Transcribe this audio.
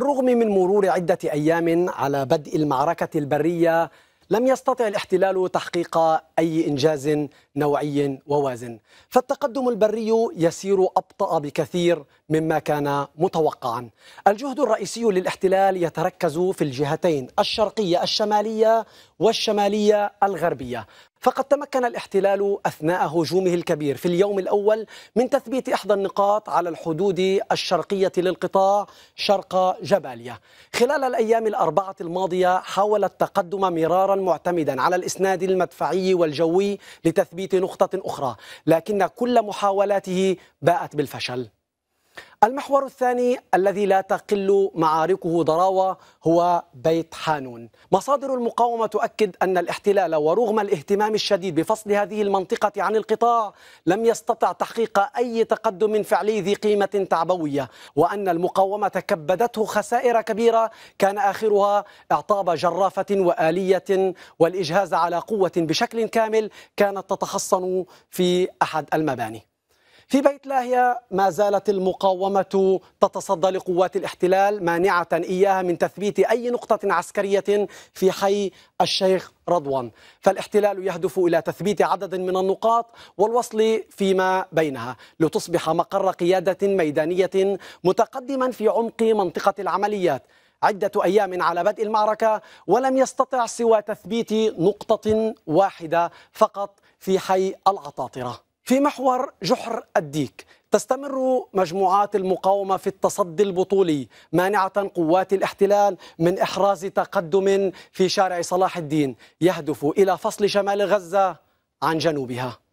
بالرغم من مرور عدة أيام على بدء المعركة البرية لم يستطع الاحتلال تحقيق أي إنجاز نوعي ووازن فالتقدم البري يسير أبطأ بكثير مما كان متوقعا الجهد الرئيسي للاحتلال يتركز في الجهتين الشرقية الشمالية والشمالية الغربية فقد تمكن الاحتلال اثناء هجومه الكبير في اليوم الاول من تثبيت احدى النقاط على الحدود الشرقيه للقطاع شرق جباليا. خلال الايام الاربعه الماضيه حاول التقدم مرارا معتمدا على الاسناد المدفعي والجوي لتثبيت نقطة أخرى لكن كل محاولاته باءت بالفشل المحور الثاني الذي لا تقل معاركه ضراوة هو بيت حانون مصادر المقاومة تؤكد أن الاحتلال ورغم الاهتمام الشديد بفصل هذه المنطقة عن القطاع لم يستطع تحقيق أي تقدم فعلي ذي قيمة تعبوية وأن المقاومة كبدته خسائر كبيرة كان آخرها إعطاب جرافة وآلية والإجهاز على قوة بشكل كامل كانت تتحصن في أحد المباني في بيت لاهيا ما زالت المقاومة تتصدى لقوات الاحتلال مانعة إياها من تثبيت أي نقطة عسكرية في حي الشيخ رضوان فالاحتلال يهدف إلى تثبيت عدد من النقاط والوصل فيما بينها لتصبح مقر قيادة ميدانية متقدما في عمق منطقة العمليات عدة أيام على بدء المعركة ولم يستطع سوى تثبيت نقطة واحدة فقط في حي العطاطرة في محور جحر الديك تستمر مجموعات المقاومه في التصدي البطولي مانعه قوات الاحتلال من احراز تقدم في شارع صلاح الدين يهدف الى فصل شمال غزه عن جنوبها